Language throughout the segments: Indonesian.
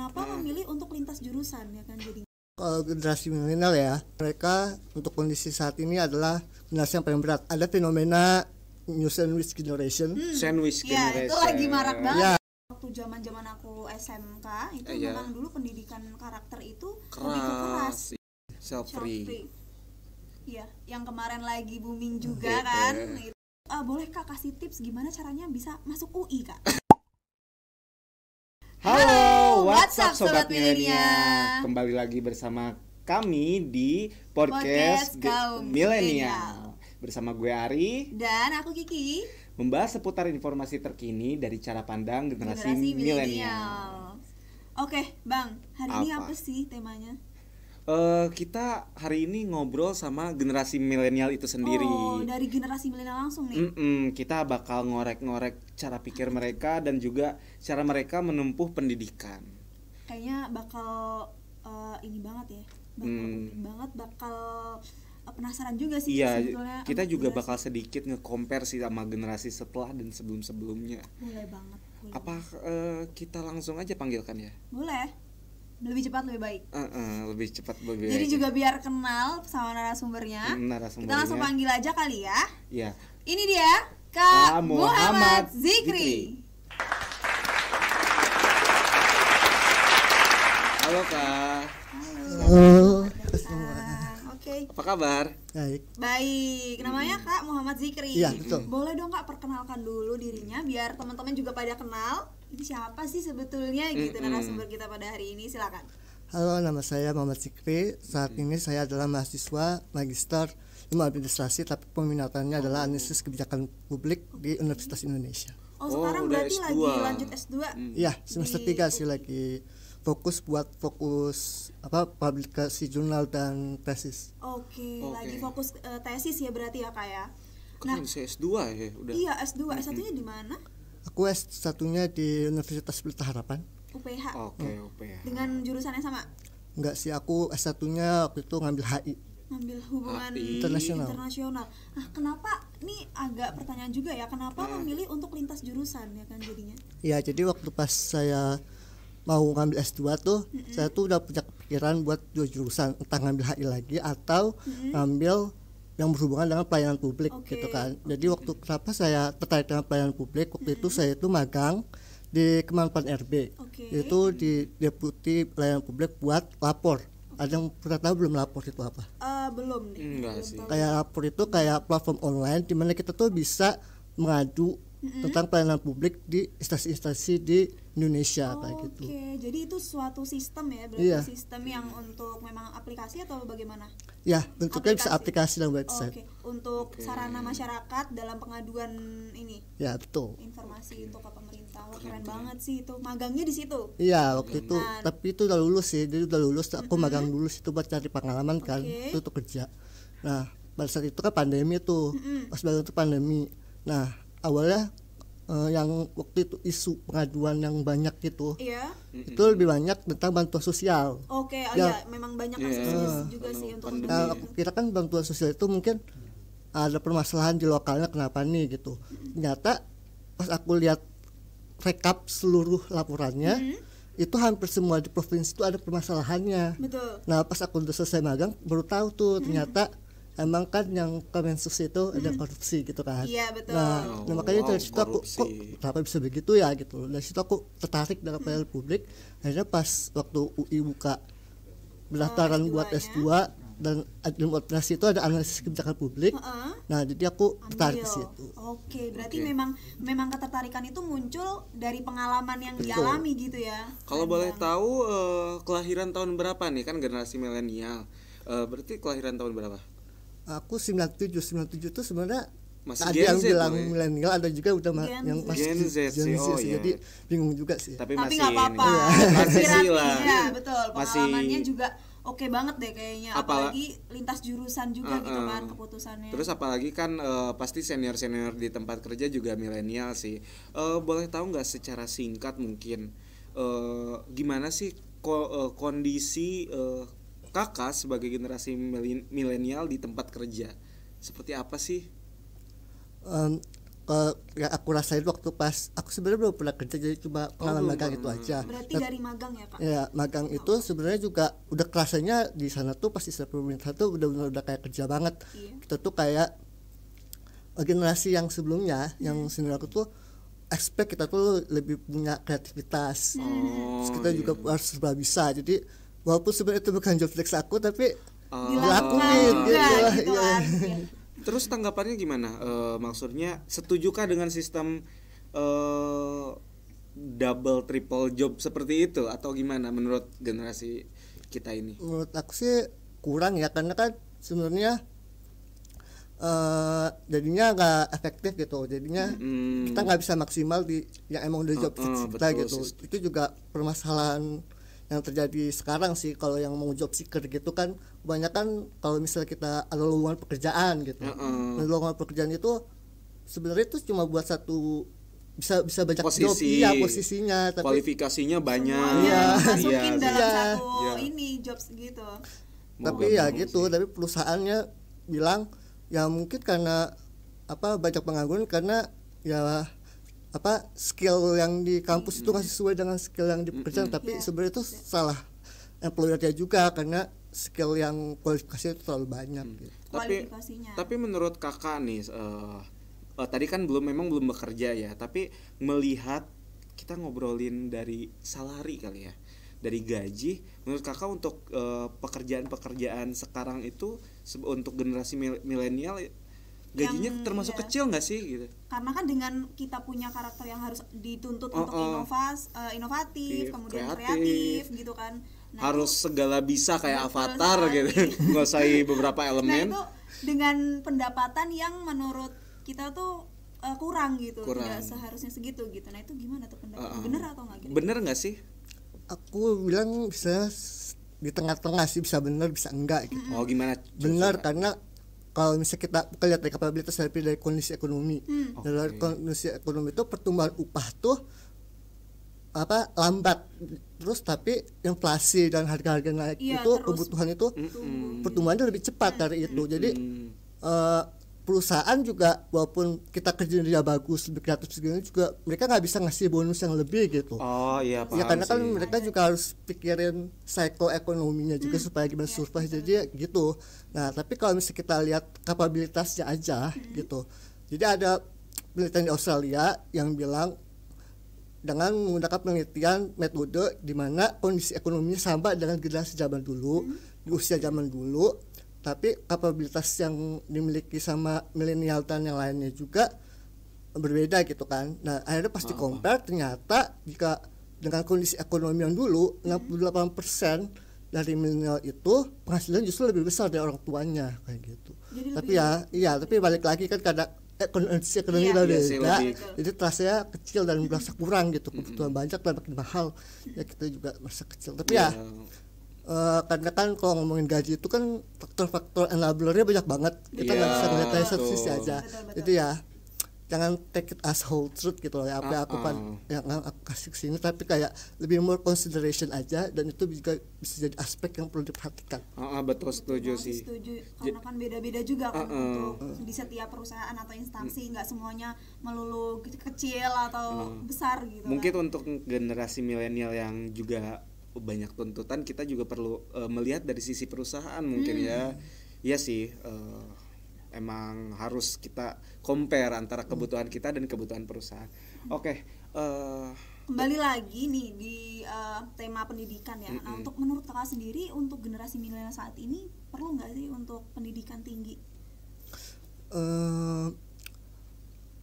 kenapa hmm. memilih untuk lintas jurusan ya kan jadi kalau generasi milenial ya mereka untuk kondisi saat ini adalah generasi yang paling berat ada fenomena new sandwich generation hmm. sandwich ya, generation ya itu lagi marak banget ya. waktu zaman zaman aku SMK itu ya. memang dulu pendidikan karakter itu keras. lebih ke keras iya. self free iya yang kemarin lagi booming hmm. juga hmm. kan Bolehkah iya. Uh, boleh kak kasih tips gimana caranya bisa masuk UI kak? WhatsApp Sobat, Milenial. Kembali lagi bersama kami di podcast, podcast milenial bersama gue Ari dan aku Kiki membahas seputar informasi terkini dari cara pandang generasi, generasi milenial. Oke, Bang, hari apa? ini apa sih temanya? Uh, kita hari ini ngobrol sama generasi milenial itu sendiri. Oh, dari generasi milenial langsung nih. Mm-mm, kita bakal ngorek-ngorek cara pikir mereka dan juga cara mereka menempuh pendidikan kayaknya bakal uh, ini banget ya bakal hmm. banget bakal eh, penasaran juga sih iya, sebetulnya kita juga generasi. bakal sedikit nge-compare sih sama generasi setelah dan sebelum-sebelumnya boleh banget boleh. apa uh, kita langsung aja panggilkan ya boleh lebih cepat lebih baik uh, uh, lebih cepat lebih jadi baik. juga biar kenal sama narasumbernya hmm, narasumbernya kita langsung panggil aja kali ya ya ini dia Kak, Kak Muhammad, Muhammad Zikri, Zikri. Halo Kak. Halo. Halo semua. Oke. Apa kabar? Baik. Baik. Namanya Kak Muhammad Zikri. Iya, betul. Boleh dong Kak perkenalkan dulu dirinya biar teman-teman juga pada kenal. Ini siapa sih sebetulnya gitu mm -hmm. narasumber kita pada hari ini? Silakan. Halo, nama saya Muhammad Zikri. Saat ini mm. saya adalah mahasiswa magister ilmu administrasi, tapi peminatannya oh. adalah analisis kebijakan publik di Universitas Indonesia. Oh, sekarang oh, berarti S2. lagi lanjut S2? Mm. Iya, hmm. semester tiga 3 sih lagi fokus buat fokus apa publikasi jurnal dan tesis. Oke, okay, lagi fokus uh, tesis ya berarti ya Kak ya. nah, S2 ya udah. Iya, S2. Mm -hmm. s 1 di mana? Aku S1-nya di Universitas Pelita Harapan. UPH. Oke, okay, hmm. UPH. Dengan jurusan yang sama? Enggak sih, aku S1-nya waktu itu ngambil HI ngambil hubungan internasional. internasional. Nah, kenapa ini agak pertanyaan juga ya, kenapa mm. memilih untuk lintas jurusan ya kan jadinya? Iya, jadi waktu pas saya mau ngambil S2 tuh mm-hmm. saya tuh udah punya pikiran buat dua jurusan entah ngambil HI lagi atau mm-hmm. ngambil yang berhubungan dengan pelayanan publik okay. gitu kan. Jadi okay. waktu kenapa saya tertarik dengan pelayanan publik waktu mm-hmm. itu saya itu magang di Kemenpan RB. Okay. Itu di deputi pelayanan publik buat lapor. Okay. Ada yang pernah tahu belum lapor itu apa? Uh, belum nih. Enggak belum sih. Kayak lapor itu kayak platform online di mana kita tuh bisa mengadu hmm tentang pelayanan publik di instansi-instansi di Indonesia oh, kayak gitu. Oke, okay. jadi itu suatu sistem ya, berarti iya. sistem yang untuk memang aplikasi atau bagaimana? Ya, bentuknya bisa aplikasi dan website. Oh, okay. Untuk okay. sarana masyarakat dalam pengaduan ini. Ya, betul. Informasi okay. untuk pemerintah. Oh, keren banget sih itu. Magangnya di situ. Iya, waktu itu. Nah. Tapi itu udah lulus sih. Jadi udah lulus, aku mm-hmm. magang dulu situ buat cari pengalaman kan, itu tuh kerja. Nah, pada saat itu kan pandemi tuh. Mm-hmm. Pas banget itu pandemi. Nah, awalnya uh, yang waktu itu isu pengaduan yang banyak gitu iya. itu lebih banyak tentang bantuan sosial oke okay, oh ya, ya memang banyak kasus yeah. Iya. juga sih untuk nah, kita kan bantuan sosial itu mungkin ada permasalahan di lokalnya kenapa nih gitu ternyata pas aku lihat rekap seluruh laporannya mm itu hampir semua di provinsi itu ada permasalahannya Betul. nah pas aku udah selesai magang baru tahu tuh mm-hmm. ternyata emang kan yang Kemensus itu hmm. ada korupsi gitu kan iya betul nah, nah oh, nah makanya dari situ aku kok kenapa bisa begitu ya gitu dari situ aku tertarik dengan hmm. pelayanan hmm. publik akhirnya pas waktu UI buka oh, pendaftaran oh, buat ya. S2 dan administrasi itu ada analisis kebijakan publik. Uh-uh. Nah, jadi aku Ambil. tertarik ke situ. Oke, berarti okay. memang memang ketertarikan itu muncul dari pengalaman yang Betul. dialami gitu ya. Kalau boleh tahu uh, kelahiran tahun berapa nih kan generasi milenial. Uh, berarti kelahiran tahun berapa? aku 97 97 itu sebenarnya masih ada yang bilang ya? milenial ada juga udah Gen yang masih Gen Z, Gen Z sih, oh, iya. jadi bingung juga sih tapi, tapi masih apa-apa ya. masih lah ya, betul pengalamannya masih... juga oke banget deh kayaknya apalagi lintas jurusan juga uh, uh, gitu kan keputusannya terus apalagi kan uh, pasti senior senior di tempat kerja juga milenial sih uh, boleh tahu nggak secara singkat mungkin uh, gimana sih ko uh, kondisi uh, kakak sebagai generasi milenial di tempat kerja seperti apa sih um, kalau yang aku rasain waktu pas aku sebenarnya belum pernah kerja jadi cuma pengalaman oh, magang itu aja. Berarti nah, dari magang ya pak? Ya magang oh. itu sebenarnya juga udah kerasanya di sana tuh pasti istilah pemerintah tuh udah benar udah kayak kerja banget. Iya. Kita tuh kayak eh, generasi yang sebelumnya hmm. yang iya. senior aku tuh expect kita tuh lebih punya kreativitas. Oh, kita iya. juga harus serba bisa. Jadi walaupun sebenarnya itu bukan job flex aku tapi oh. dilakuin iya, iya, iya. gitu, lah, gitu ya. terus tanggapannya gimana uh, maksudnya setujukah dengan sistem uh, double triple job seperti itu atau gimana menurut generasi kita ini menurut aku sih kurang ya karena kan sebenarnya Uh, jadinya nggak efektif gitu jadinya hmm. kita nggak bisa maksimal di yang emang udah job uh, uh, kita betul, gitu sister. itu juga permasalahan yang terjadi sekarang sih kalau yang mau job seeker gitu kan kebanyakan kalau misalnya kita ada lowongan pekerjaan gitu mm -hmm. lowongan pekerjaan itu sebenarnya itu cuma buat satu bisa bisa banyak Posisi, job iya posisinya tapi kualifikasinya banyak iya masukin iya, ya, dalam iya. satu iya. ini jobs gitu tapi ya ya gitu tapi perusahaannya bilang ya mungkin karena apa banyak pengangguran karena ya apa skill yang di kampus itu masih sesuai dengan skill yang di pekerjaan tapi yeah. sebenarnya itu salah employernya juga karena skill yang kualifikasi itu terlalu banyak mm. gitu. tapi tapi menurut kakak nih uh, uh, tadi kan belum memang belum bekerja ya tapi melihat kita ngobrolin dari salari kali ya dari gaji menurut kakak untuk eh, pekerjaan-pekerjaan uh, pekerjaan -pekerjaan sekarang itu untuk generasi milenial gajinya yang, termasuk ya. kecil nggak sih gitu karena kan dengan kita punya karakter yang harus dituntut oh, untuk oh. inovas uh, inovatif iya, kemudian kreatif. kreatif gitu kan nah, harus itu, segala bisa kayak avatar gitu menguasai beberapa nah, elemen nah, itu dengan pendapatan yang menurut kita tuh uh, kurang gitu kurang. tidak seharusnya segitu gitu nah itu gimana tuh pendapat uh, uh. bener atau nggak gitu bener nggak sih aku bilang bisa di tengah-tengah sih bisa bener bisa enggak gitu. Oh gimana? Bener karena kalau misalnya kita lihat dari kapabilitas lebih dari kondisi ekonomi hmm. okay. dari kondisi ekonomi itu pertumbuhan upah tuh apa lambat terus tapi inflasi dan harga-harga naik ya, itu terus. kebutuhan itu mm -hmm. pertumbuhannya lebih cepat hmm. dari itu jadi mm -hmm. uh, perusahaan juga walaupun kita kerjanya bagus lebih kreatif segini juga mereka nggak bisa ngasih bonus yang lebih gitu oh iya ya, paham ya karena kan sih. kan mereka juga harus pikirin psycho ekonominya juga hmm. supaya gimana iya, survive jadi ya gitu nah tapi kalau misalnya kita lihat kapabilitasnya aja hmm. gitu jadi ada penelitian di Australia yang bilang dengan menggunakan penelitian metode di mana kondisi ekonominya sama dengan generasi zaman dulu hmm. di usia zaman dulu tapi kapabilitas yang dimiliki sama milenial dan yang lainnya juga berbeda gitu kan nah akhirnya pasti compare ternyata jika dengan kondisi ekonomi yang dulu hmm. 68% dari milenial itu penghasilan justru lebih besar dari orang tuanya kayak gitu jadi tapi ya iya tapi balik lagi kan kadang kondisi ekonomi iya, iya lebih jadi jadi ya kecil dan merasa kurang gitu kebutuhan mm -hmm. banyak dan makin mahal ya kita juga merasa kecil tapi yeah. ya iya. Uh, karena kan kalau ngomongin gaji itu kan faktor-faktor enablernya banyak banget kita nggak yeah, bisa ngeliatnya dari aja sisi aja itu ya jangan take it as whole truth gitu loh ya apa uh -uh. aku pan yang aku ah, ah. Ya, kasih sini tapi kayak lebih more consideration aja dan itu juga bisa jadi aspek yang perlu diperhatikan uh -uh, betul setuju oh, sih setuju karena kan beda-beda juga kan uh -uh. untuk gitu. di setiap perusahaan atau instansi hmm. nggak uh. semuanya melulu kecil atau uh. besar gitu kan. mungkin kan. untuk generasi milenial yang juga banyak tuntutan kita juga perlu uh, melihat dari sisi perusahaan mungkin ya. hmm. ya iya sih uh, emang harus kita compare antara kebutuhan kita dan kebutuhan perusahaan hmm. oke okay, uh, eh, kembali lagi nih di uh, tema pendidikan ya nah untuk menurut kakak sendiri untuk generasi milenial saat ini perlu nggak sih untuk pendidikan tinggi uh,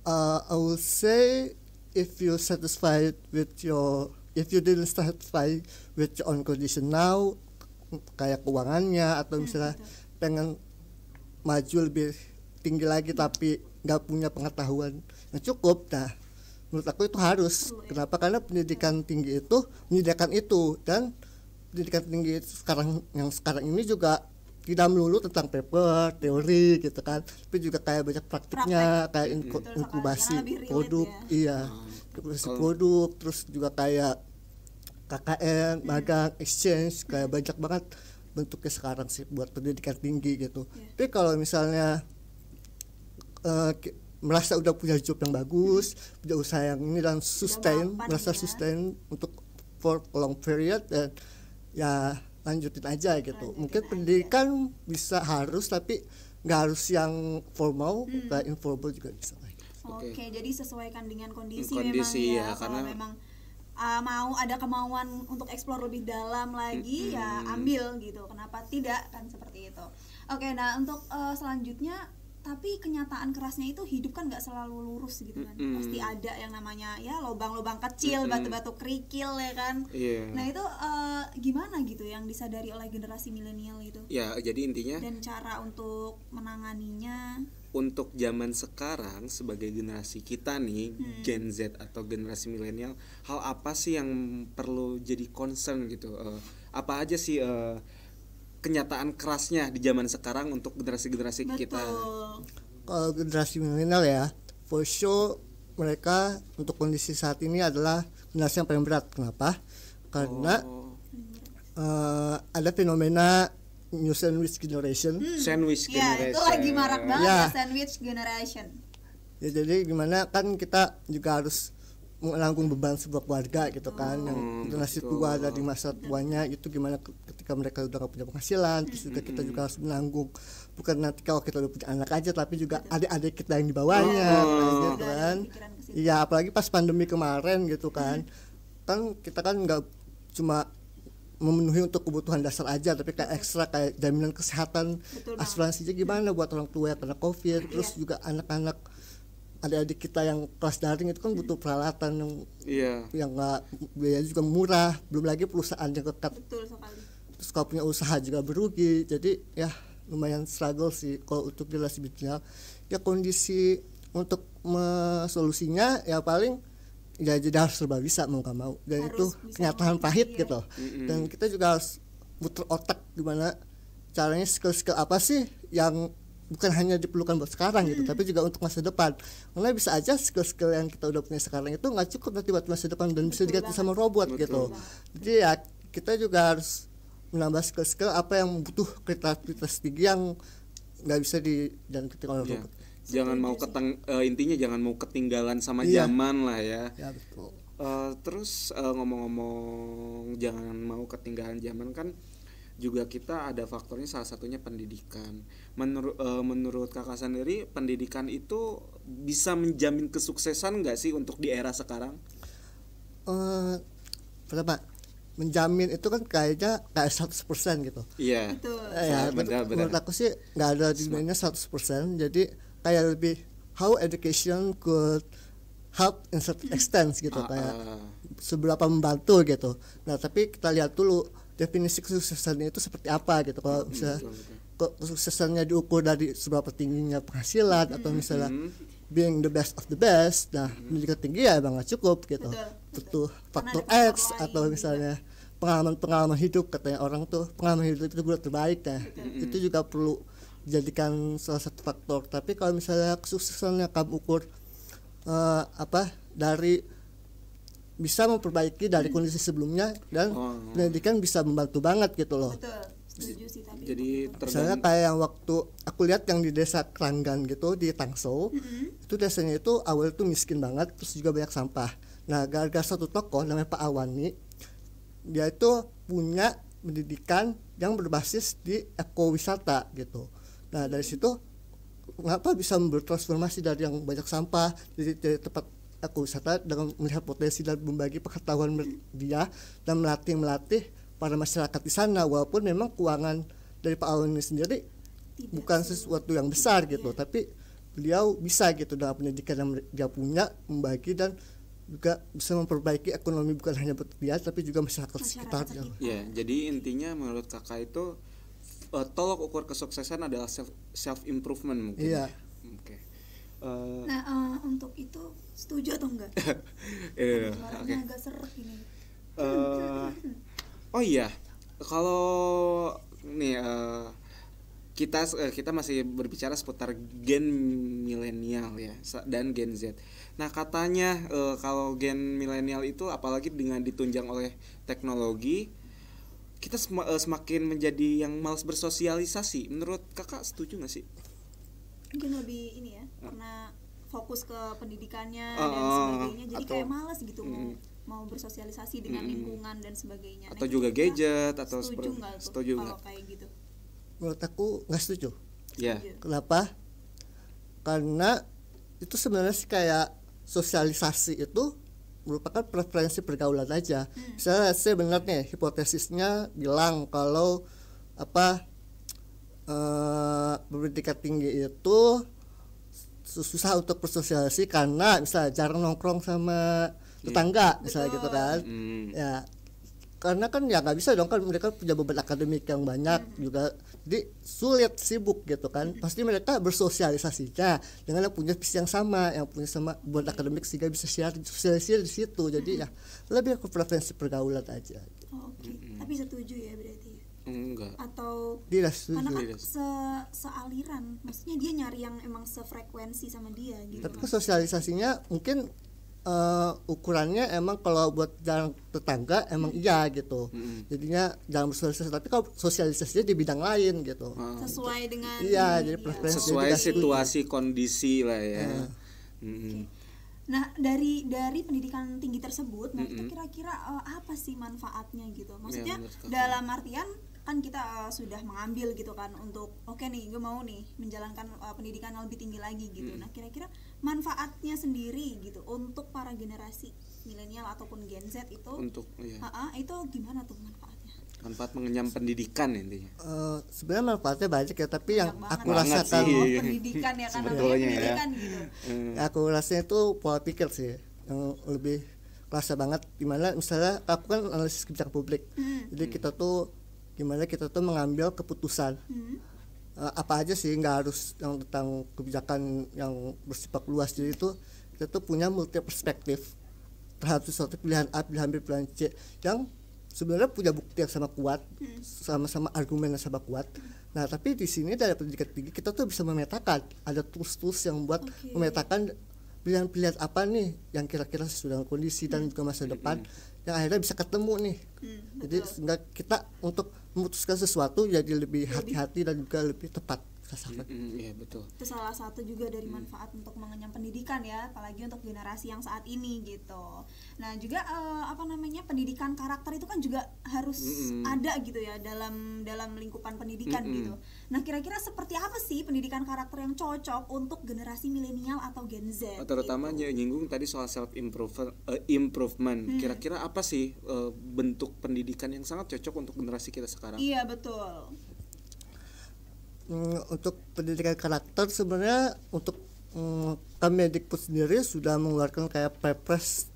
uh, I will say if you satisfied with your if you didn't satisfy with your own condition now kayak keuangannya atau hmm, misalnya hmm, pengen maju lebih tinggi lagi tapi nggak punya pengetahuan yang nah, cukup nah menurut aku itu harus ya. kenapa karena pendidikan tinggi itu menyediakan itu dan pendidikan tinggi sekarang yang sekarang ini juga tidak melulu tentang paper teori gitu kan tapi juga kayak banyak praktiknya Praktik. kayak inku, inkubasi produk ya. iya hmm. inkubasi produk terus juga kayak KKN, magang, exchange, kayak banyak banget bentuknya sekarang sih buat pendidikan tinggi gitu. Yeah. Tapi kalau misalnya uh, merasa udah punya job yang bagus, hmm. punya usaha yang ini dan sustain, mapan, merasa ya. sustain untuk for long period dan ya, ya lanjutin aja gitu. Lanjutin Mungkin aja. pendidikan bisa harus tapi nggak harus yang formal, hmm. informal juga bisa. Oke, okay. okay, jadi sesuaikan dengan kondisi, kondisi memang ya, ya karena memang uh, mau ada kemauan untuk eksplor lebih dalam lagi mm -hmm. ya ambil gitu kenapa tidak kan seperti itu oke nah untuk uh, selanjutnya tapi kenyataan kerasnya itu hidup kan nggak selalu lurus gitu kan mm -hmm. pasti ada yang namanya ya lubang-lubang kecil batu-batu mm -hmm. kerikil ya kan yeah. nah itu uh, gimana gitu yang disadari oleh generasi milenial itu ya yeah, jadi intinya dan cara untuk menanganinya untuk zaman sekarang sebagai generasi kita nih hmm. Gen Z atau generasi milenial hal apa sih yang perlu jadi concern gitu uh, apa aja sih uh, kenyataan kerasnya di zaman sekarang untuk generasi-generasi kita kalau generasi milenial ya for sure mereka untuk kondisi saat ini adalah generasi yang paling berat kenapa karena oh. uh, ada fenomena new sandwich generation. Hmm. Sandwich generation. Ya, itu lagi marak banget ya. sandwich generation. Ya jadi gimana kan kita juga harus menanggung beban sebuah keluarga gitu kan hmm, yang nasib tua dari masa tuanya itu gimana ketika mereka sudah punya penghasilan terus juga kita hmm. juga harus menanggung bukan nanti kalau kita udah punya anak aja tapi juga adik-adik kita yang dibawanya bawahnya oh. gitu kan iya apalagi pas pandemi kemarin gitu kan hmm. kan kita kan nggak cuma memenuhi untuk kebutuhan dasar aja tapi kayak ekstra kayak jaminan kesehatan Betul asuransinya gimana buat orang tua yang kena covid iya. terus juga anak-anak adik-adik kita yang kelas daring itu kan iya. butuh peralatan yang yeah. yang nggak biayanya juga murah belum lagi perusahaan yang ketat terus kalau punya usaha juga berugi jadi ya lumayan struggle sih kalau untuk jelas Las ya kondisi untuk solusinya ya paling ya jadi harus serba bisa mau gak mau dan harus itu kenyataan pahit iya. gitu mm-hmm. dan kita juga harus muter otak gimana caranya skill-skill apa sih yang bukan hanya diperlukan buat sekarang gitu, mm. tapi juga untuk masa depan. Karena bisa aja skill-skill yang kita udah punya sekarang itu nggak cukup nanti buat masa depan dan Betul bisa diganti sama robot Betul. gitu. Jadi ya kita juga harus menambah skill-skill apa yang butuh kreativitas tinggi yang nggak bisa di ketika oleh yeah. robot jangan mau keteng uh, intinya jangan mau ketinggalan sama iya. zaman lah ya. Ya betul. Uh, terus ngomong eh, ngomong-ngomong jangan mau ketinggalan zaman kan juga kita ada faktornya salah satunya pendidikan. Menurut uh, menurut kakak sendiri pendidikan itu bisa menjamin kesuksesan nggak sih untuk di era sekarang? Uh, pertama menjamin itu kan kayaknya kayak 100% gitu. Iya. Yeah. Iya, eh, menurut aku sih nggak ada jaminan 100%. Jadi kayak lebih how education could help in certain extent gitu uh, kayak uh. seberapa membantu gitu. Nah tapi kita lihat dulu definisi kesuksesan itu seperti apa gitu kalau hmm, misalnya betul, kesuksesannya diukur dari seberapa tingginya penghasilan hmm, atau misalnya hmm. being the best of the best nah hmm. ketinggian tinggi ya emang cukup gitu betul, faktor X atau misalnya pengalaman-pengalaman hidup katanya orang tuh pengalaman hidup itu gue terbaik ya hmm. itu juga perlu dijadikan salah satu faktor tapi kalau misalnya kesuksesannya kamu ukur uh, apa dari bisa memperbaiki dari kondisi sebelumnya dan oh, pendidikan bisa membantu banget gitu loh. Betul. sih tapi. Jadi misalnya kayak yang waktu aku lihat yang di desa Keranggan gitu di Tangso mm-hmm. itu desanya itu awal itu miskin banget terus juga banyak sampah. Nah, gara-gara satu tokoh namanya Pak Awani, dia itu punya pendidikan yang berbasis di ekowisata gitu. Nah dari situ kenapa bisa bertransformasi dari yang banyak sampah jadi tepat tempat aku wisata dengan melihat potensi dan membagi pengetahuan dia dan melatih melatih para masyarakat di sana walaupun memang keuangan dari Pak awin ini sendiri Tidak bukan sesuatu yang besar iya. gitu tapi beliau bisa gitu dalam pendidikan yang dia punya membagi dan juga bisa memperbaiki ekonomi bukan hanya buat dia tapi juga masyarakat, masyarakat sekitarnya. Ya, jadi intinya menurut kakak itu uh, eh, tolok ukur kesuksesan adalah self self improvement mungkin. Iya. Ya. Oke. Okay. Uh, eh, nah uh, untuk itu setuju atau enggak? Iya. yeah, iya. Suaranya okay. agak seret ini. Uh, oh iya, kalau nih uh, kita uh, kita masih berbicara seputar gen milenial ya dan gen Z. Nah katanya uh, kalau gen milenial itu apalagi dengan ditunjang oleh teknologi kita sem uh, eh, semakin menjadi yang malas bersosialisasi menurut kakak setuju gak sih mungkin lebih ini ya uh. karena fokus ke pendidikannya uh, dan ah, ah, sebagainya jadi atau, kayak malas gitu mm, mau bersosialisasi dengan mm, lingkungan dan sebagainya atau nah, juga gadget atau setuju tuh setuju kalau kayak gitu menurut aku nggak setuju ya yeah. kenapa karena itu sebenarnya sih kayak sosialisasi itu merupakan preferensi pergaulan aja. Hmm. saya benar nih hipotesisnya bilang kalau apa uh, tinggi itu susah untuk bersosialisasi karena misalnya jarang nongkrong sama iya. tetangga yeah. misalnya Betul. gitu kan. Hmm. Ya karena kan ya nggak bisa dong kan mereka punya beban akademik yang banyak hmm. juga jadi sulit sibuk gitu kan pasti mereka bersosialisasinya dengan yang punya visi yang sama yang punya sama buat akademik sehingga bisa share sosialisasi di situ jadi ya lebih ke preferensi pergaulan aja oh, oke okay. mm-hmm. tapi setuju ya berarti enggak atau tidak setuju karena kan se sealiran maksudnya dia nyari yang emang sefrekuensi sama dia gitu tapi kan sosialisasinya mungkin uh, ukurannya emang kalau buat jalan tetangga emang hmm. iya gitu hmm. jadinya jalan sosialisasi tapi kalau sosialisasinya di bidang lain gitu ah. sesuai dengan iya jadi ya. sesuai situasi itu. kondisi lah ya hmm. Ah. Hmm. Okay. Nah, dari dari pendidikan tinggi tersebut, nah itu kira-kira uh, apa sih manfaatnya gitu? Iya, Maksudnya ya, dalam artian kan kita uh, sudah mengambil gitu kan untuk oke okay nih gue mau nih menjalankan uh, pendidikan yang lebih tinggi lagi gitu hmm. nah kira-kira manfaatnya sendiri gitu untuk para generasi milenial ataupun Gen Z itu untuk iya. uh, uh, itu gimana tuh manfaatnya manfaat mengenyam pendidikan intinya uh, sebenarnya manfaatnya banyak ya tapi banyak yang aku rasa rasakan sih. pendidikan ya iya. pendidikan ya. gitu hmm. aku rasanya itu pola pikir sih yang lebih kerasa banget dimana misalnya aku kan analisis kebijakan publik hmm. jadi kita tuh gimana kita tuh mengambil keputusan hmm. uh, apa aja sih nggak harus yang tentang kebijakan yang bersifat luas jadi itu kita tuh punya multi perspektif terhadap suatu pilihan A pilihan B pilihan C yang sebenarnya punya bukti yang sama kuat hmm. sama-sama argumen yang sama kuat hmm. nah tapi di sini dari pendidikan tinggi kita tuh bisa memetakan ada tools-tools yang buat okay. memetakan pilihan-pilihan apa nih yang kira-kira sesuai dengan kondisi dan hmm. juga masa depan yang akhirnya bisa ketemu nih. Hmm, Jadi sehingga kita untuk memutuskan sesuatu jadi lebih hati-hati dan juga lebih tepat Filsafat. Mm iya, betul. Itu salah satu juga dari mm. manfaat mm. untuk mengenyam pendidikan ya, apalagi untuk generasi yang saat ini gitu. Nah, juga uh, apa namanya? pendidikan karakter itu kan juga harus mm ada gitu ya dalam dalam lingkupan pendidikan mm -mm. gitu. Nah, kira-kira seperti apa sih pendidikan karakter yang cocok untuk generasi milenial atau Gen Z? Oh, terutama gitu? nyinggung tadi soal self improve uh, eh, improvement. kira mm-hmm. Kira-kira apa sih uh, bentuk pendidikan yang sangat cocok untuk generasi kita sekarang? Iya, betul. Mm, untuk pendidikan karakter sebenarnya untuk mm, Kemendikbud sendiri sudah mengeluarkan kayak Perpres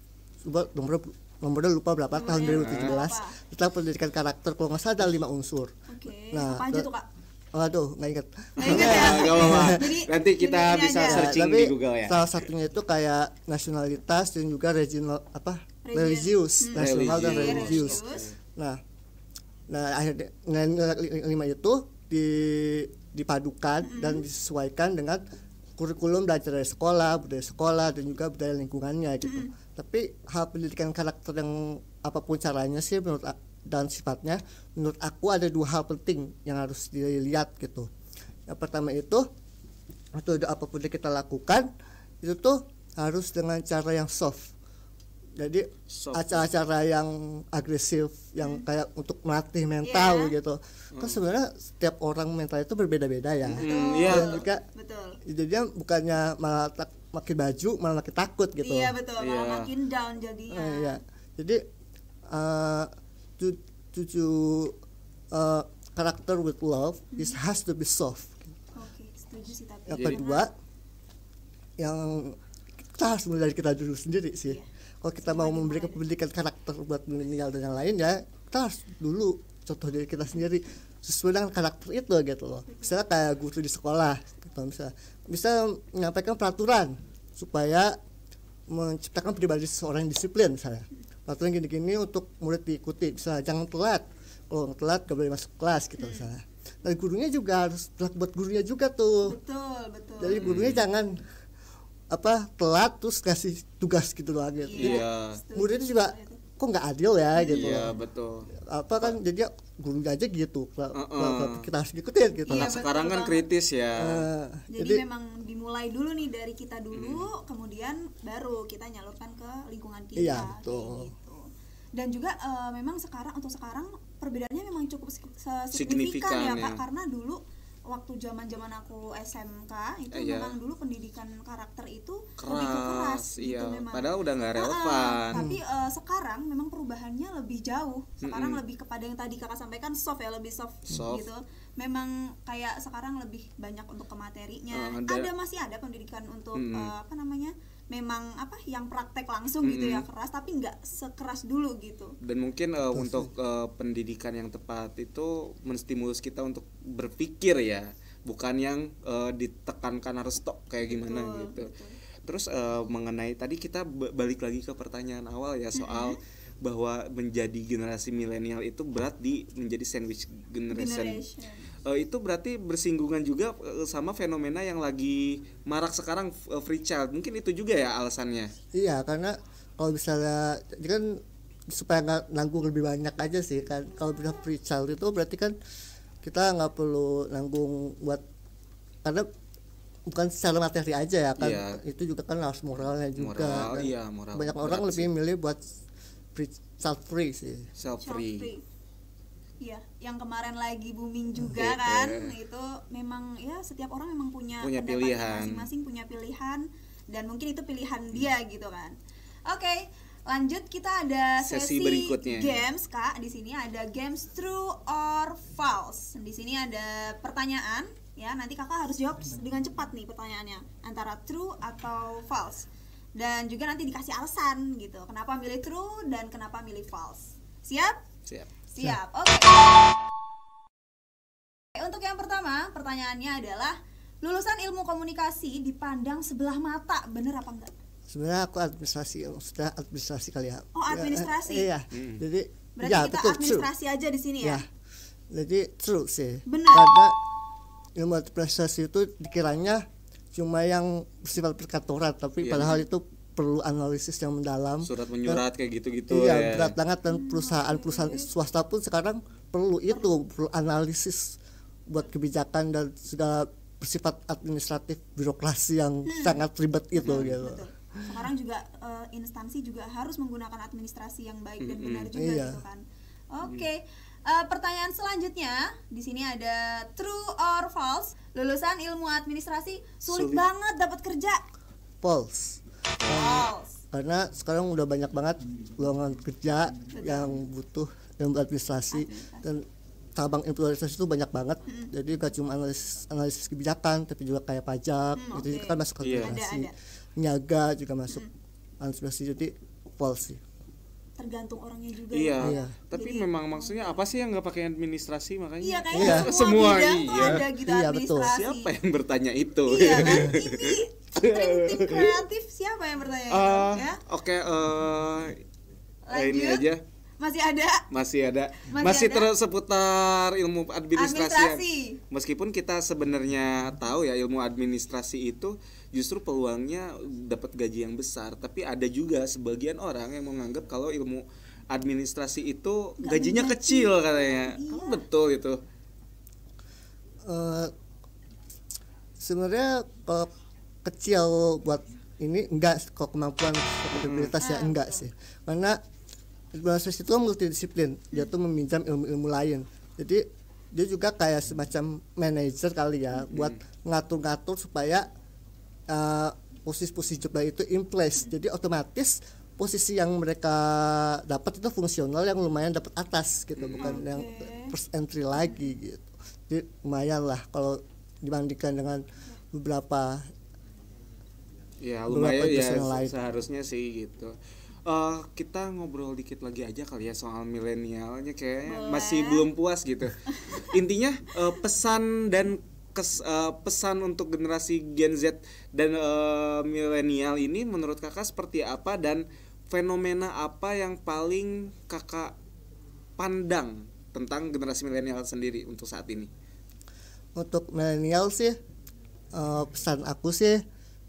buat nomor nomornya lupa berapa oh, tahun 2017 ya. tentang pendidikan karakter kalau nggak salah ada lima unsur. Okay. Nah, apa aja tuh kak? Waduh, nggak ingat. Nggak inget ya. Gak Nanti kita bisa aja. searching Tapi, di Google ya. Salah satunya itu kayak nasionalitas dan juga regional apa? Religius, hmm. nasional dan religius. Nah, nah akhirnya nah, lima itu di dipadukan mm-hmm. dan disesuaikan dengan kurikulum belajar dari sekolah budaya sekolah dan juga budaya lingkungannya gitu mm-hmm. tapi hal pendidikan karakter yang apapun caranya sih menurut dan sifatnya menurut aku ada dua hal penting yang harus dilihat gitu yang pertama itu atau apapun yang kita lakukan itu tuh harus dengan cara yang soft jadi acara-acara yang agresif yang hmm. kayak untuk melatih mental yeah. gitu kan hmm. sebenarnya setiap orang mental itu berbeda-beda ya hmm, yeah. dan juga betul jadinya bukannya malah tak, makin baju malah makin takut gitu iya yeah, betul yeah. Iya. makin down jadinya yeah. Iya. jadi uh, to, to, to uh, karakter with love hmm. is has to be soft okay, setuju sih, tapi yang kedua yang kita harus mulai dari kita dulu sendiri sih yeah kalau kita mau memberikan pendidikan karakter buat milenial dan yang lain ya kita harus dulu contoh diri kita sendiri sesuai dengan karakter itu gitu loh misalnya kayak guru di sekolah gitu, misalnya bisa menyampaikan peraturan supaya menciptakan pribadi seorang yang disiplin misalnya peraturan gini-gini untuk murid diikuti misalnya jangan telat kalau telat gak boleh masuk kelas gitu hmm. misalnya dan gurunya juga harus telat buat gurunya juga tuh betul betul jadi gurunya hmm. jangan apa telat terus kasih tugas gitu loh gitu. Iya. Jadi, iya. muridnya juga kok nggak adil ya iya, gitu. Iya betul. Apa kan jadi ya, guru aja gitu. uh -uh. Kita harus ngikutin gitu. nah, sekarang kan kritis ya. Uh, jadi, jadi memang dimulai dulu nih dari kita dulu, hmm. kemudian baru kita nyalurkan ke lingkungan kita. Iya betul. Gitu. Dan juga uh, memang sekarang untuk sekarang perbedaannya memang cukup signifikan, ya, signifikan ya, ya Kak karena dulu waktu zaman zaman aku SMK itu iya. memang dulu pendidikan karakter itu keras, lebih keras iya. gitu memang. Padahal udah nggak relevan. Nah, tapi uh, sekarang memang perubahannya lebih jauh. Sekarang mm -hmm. lebih kepada yang tadi kakak sampaikan soft ya lebih soft, soft. gitu. Memang kayak sekarang lebih banyak untuk ke Uh, ah, ada. ada masih ada pendidikan untuk uh, apa namanya? memang apa yang praktek langsung mm -hmm. gitu ya keras tapi nggak sekeras dulu gitu dan mungkin uh, untuk uh, pendidikan yang tepat itu menstimulus kita untuk berpikir ya bukan yang uh, ditekankan harus stok kayak gimana betul, gitu betul. Terus uh, mengenai tadi kita balik lagi ke pertanyaan awal ya soal mm -hmm bahwa menjadi generasi milenial itu berat di menjadi sandwich generation. generation. Uh, itu berarti bersinggungan juga eh, sama fenomena yang lagi marak sekarang eh, free child. Mungkin itu juga ya alasannya. Iya, karena kalau misalnya kan supaya nggak nanggung lebih banyak aja sih kan. Kalau bisa free child itu berarti kan kita nggak perlu nanggung buat karena bukan secara materi aja ya kan yeah. itu juga kan harus moralnya juga moral, kan. iya, moral banyak orang lebih sih. milih buat self free sih self free Iya, yang kemarin lagi booming hmm. juga okay, iya, kan, yeah. itu memang ya setiap orang memang punya, punya pilihan masing-masing punya pilihan dan mungkin itu pilihan dia hmm. gitu kan. Oke, okay, lanjut kita ada sesi, sesi berikutnya. games kak. Di sini ada games true or false. Di sini ada pertanyaan ya nanti kakak harus jawab dengan cepat nih pertanyaannya antara true atau false dan juga nanti dikasih alasan gitu kenapa milih true dan kenapa milih false siap siap siap, siap. oke okay. Eh, untuk yang pertama pertanyaannya adalah lulusan ilmu komunikasi dipandang sebelah mata bener apa enggak sebenarnya aku administrasi sudah administrasi kali ya oh ya, administrasi ya, iya hmm. jadi berarti ya, kita betul, administrasi true. aja di sini ya, ya. jadi true sih benar karena ilmu administrasi itu dikiranya cuma yang sifat perkatoran tapi iya. padahal itu perlu analisis yang mendalam surat menyurat kayak gitu-gitu iya ya. berat banget dan perusahaan-perusahaan swasta pun sekarang perlu itu perlu analisis buat kebijakan dan sudah bersifat administratif birokrasi yang hmm. sangat ribet itu hmm. gitu. Sekarang juga uh, instansi juga harus menggunakan administrasi yang baik dan benar juga iya. gitu kan. Oke. Okay. Uh, eh, pertanyaan selanjutnya di sini ada true or false lulusan ilmu administrasi sulit, sulit. banget dapat kerja False. False. karena sekarang udah banyak banget lowongan kerja Betul. yang butuh ilmu administrasi, dan cabang implementasi itu banyak banget hmm. jadi gak cuma analisis analisis kebijakan tapi juga kayak pajak hmm, okay. itu kan masuk ke iya. yeah. niaga juga hmm. masuk hmm. administrasi jadi false. sih tergantung orangnya juga iya, gitu. iya. tapi Jadi, memang maksudnya apa sih yang nggak pakai administrasi makanya iya kayak iya. semua, semua bidang iya. ada gitu iya, administrasi betul. siapa yang bertanya itu iya kan ini tim kreatif siapa yang bertanya uh, ya oke okay, uh, eh, eh, Lanjut. ini aja masih ada masih ada masih, masih ada. terus seputar ilmu administrasi, administrasi. meskipun kita sebenarnya tahu ya ilmu administrasi itu justru peluangnya dapat gaji yang besar tapi ada juga sebagian orang yang menganggap kalau ilmu administrasi itu gajinya kecil katanya iya. betul itu uh, sebenarnya kalau kecil buat ini enggak kok kemampuan kapabilitas ya hmm. ya enggak sih karena administrasi itu multidisiplin dia tuh meminjam ilmu-ilmu lain jadi dia juga kayak semacam manajer kali ya hmm. buat ngatur-ngatur supaya posisi eh, posisi-posisi jumlah itu in place jadi otomatis posisi yang mereka dapat itu fungsional yang lumayan dapat atas gitu hmm, bukan okay. yang first entry lagi gitu jadi lumayan lah kalau dibandingkan dengan beberapa ya lumayan beberapa ya lain. seharusnya sih gitu uh, kita ngobrol dikit lagi aja kali ya soal milenialnya kayak masih belum puas gitu intinya uh, pesan dan kes, uh, pesan untuk generasi Gen Z dan uh, milenial ini menurut kakak seperti apa dan fenomena apa yang paling kakak pandang tentang generasi milenial sendiri untuk saat ini? Untuk milenial sih uh, pesan aku sih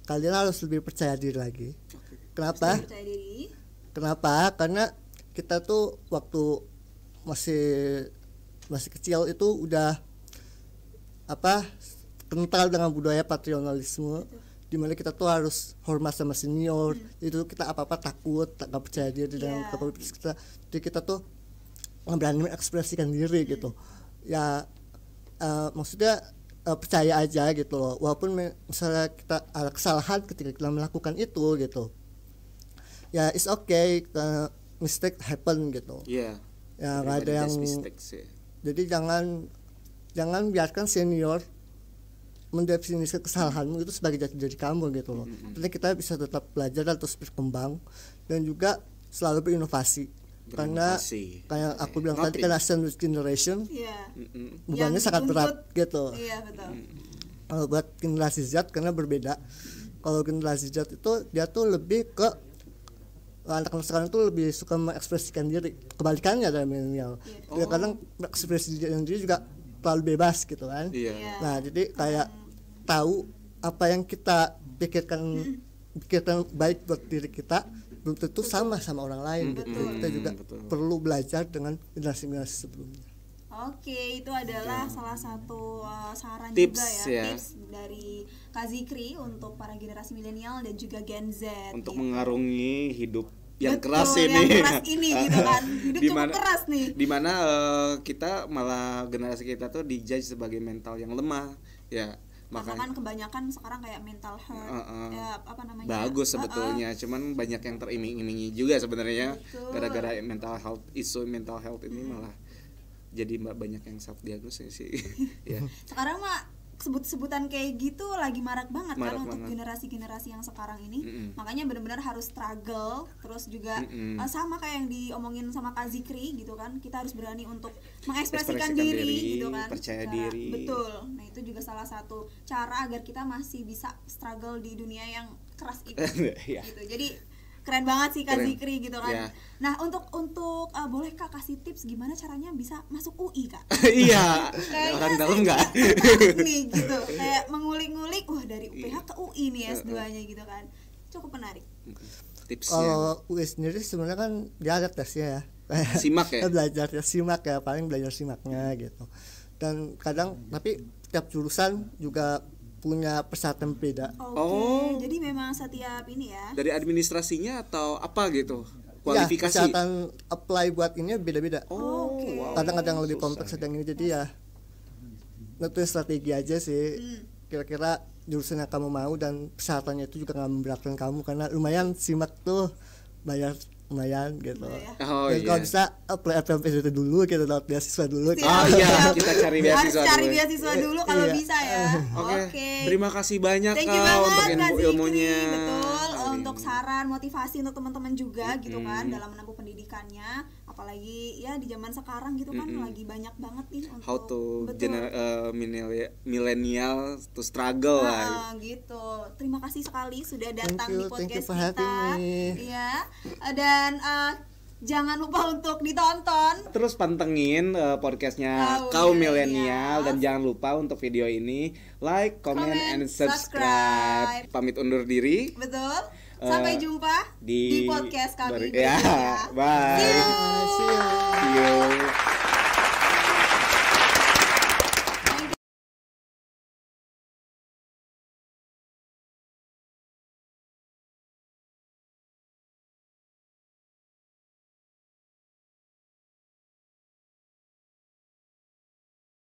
kalian harus lebih percaya diri lagi. Okay. Kenapa? Kenapa? Karena kita tuh waktu masih masih kecil itu udah apa kental dengan budaya patriotisme dimana kita tuh harus hormat sama senior hmm. itu kita apa apa takut tak gak percaya diri yeah. dengan iya. kapabilitas kita jadi kita tuh nggak berani mengekspresikan diri hmm. gitu ya uh, maksudnya uh, percaya aja gitu loh walaupun misalnya kita ada kesalahan ketika kita melakukan itu gitu ya it's okay uh, mistake happen gitu yeah. ya nggak ada yang mistakes, yeah. jadi jangan jangan biarkan senior mendefinisikan kesalahanmu itu sebagai jati diri kamu gitu loh. Jadi kita bisa tetap belajar dan terus berkembang dan juga selalu berinovasi. Karena kayak aku bilang tadi kan sandwich generation, yeah. bukannya sangat berat gitu. Iya Kalau buat generasi Z karena berbeda. Kalau generasi Z itu dia tuh lebih ke anak-anak sekarang tuh lebih suka mengekspresikan diri kebalikannya dari milenial. Yeah. Oh. kadang ekspresi diri juga terlalu bebas gitu kan iya. iya. nah jadi kayak tahu apa yang kita pikirkan hmm. pikirkan baik buat diri kita belum tentu sama sama orang lain betul. Hmm, gitu hmm, kita juga betul. perlu belajar dengan generasi-generasi sebelumnya Oke, itu adalah ya. salah satu uh, saran tips, juga ya, ya tips dari Kazikri untuk para generasi milenial dan juga Gen Z. Untuk gitu. mengarungi hidup yang Betul, keras ini. Yang keras ini gitu kan. Hidup dimana, cukup keras nih. Dimana uh, eh, kita malah generasi kita tuh dijudge sebagai mental yang lemah. Ya, makanya kan kebanyakan sekarang kayak mental health uh, uh, ya, apa namanya bagus sebetulnya uh, uh. cuman banyak yang teriming-imingi juga sebenarnya gara-gara mental health isu mental health ini hmm. malah jadi mbak banyak yang self diagnosis sih ya sekarang mbak sebut-sebutan kayak gitu lagi marak banget kan marak kan banget. untuk generasi-generasi yang sekarang ini. mm -mm. Makanya benar-benar harus struggle terus juga mm -mm. sama kayak yang diomongin sama Kak Zikri gitu kan. Kita harus berani untuk mengekspresikan diri, diri gitu kan. Percaya cara, diri. Betul. Nah, itu juga salah satu cara agar kita masih bisa struggle di dunia yang keras itu. Iya. gitu. Jadi keren banget sih Kak keren. Zikri gitu kan. Yeah. Nah, untuk untuk uh, boleh Kak kasih tips gimana caranya bisa masuk UI, Kak? iya. Kayaknya orang dalam enggak? nih gitu. Kayak mengulik-ngulik, wah dari UPH iya. ke UI nih ya, S2-nya gitu kan. Cukup menarik. Tipsnya. Kalau UI sendiri sebenarnya kan dia ada tesnya ya. simak ya. belajar ya simak ya, paling belajar simaknya gitu. Dan kadang tapi tiap jurusan juga punya persatuan beda. Oke, oh. jadi memang setiap ini ya. Dari administrasinya atau apa gitu? Ya, Kualifikasi. Ya, apply buat ini beda-beda. Oh, okay. Oh, wow. Kadang-kadang lebih kompleks sedang ini jadi ya. Itu strategi aja sih. Hmm. Kira-kira jurusan yang kamu mau dan persyaratannya itu juga nggak memberatkan kamu karena lumayan simak tuh bayar lumayan gitu. Oh, Dan iya. kalau bisa apply eh, FMP itu dulu kita dapat beasiswa dulu. Iya. oh iya, kita cari beasiswa. Harus dulu. cari beasiswa iya. dulu kalau iya. bisa ya. Oke. Okay. Okay. Terima kasih banyak Thank you banget, untuk ilmunya. Betul, oh, untuk saran, motivasi untuk teman-teman juga gitu hmm. kan dalam menempuh pendidikannya apalagi ya di zaman sekarang gitu kan mm -hmm. lagi banyak banget nih untuk how to gener uh, eh, milenial to struggle uh, lah gitu terima kasih sekali sudah datang thank you, di podcast thank you for kita ya ada dan uh, jangan lupa untuk ditonton. Terus pantengin uh, podcastnya kaum milenial dan jangan lupa untuk video ini like, comment, comment and subscribe. subscribe. Pamit undur diri. Betul. Uh, Sampai jumpa di, di podcast kami. Ber- ya. Bye. See you. See you. See you.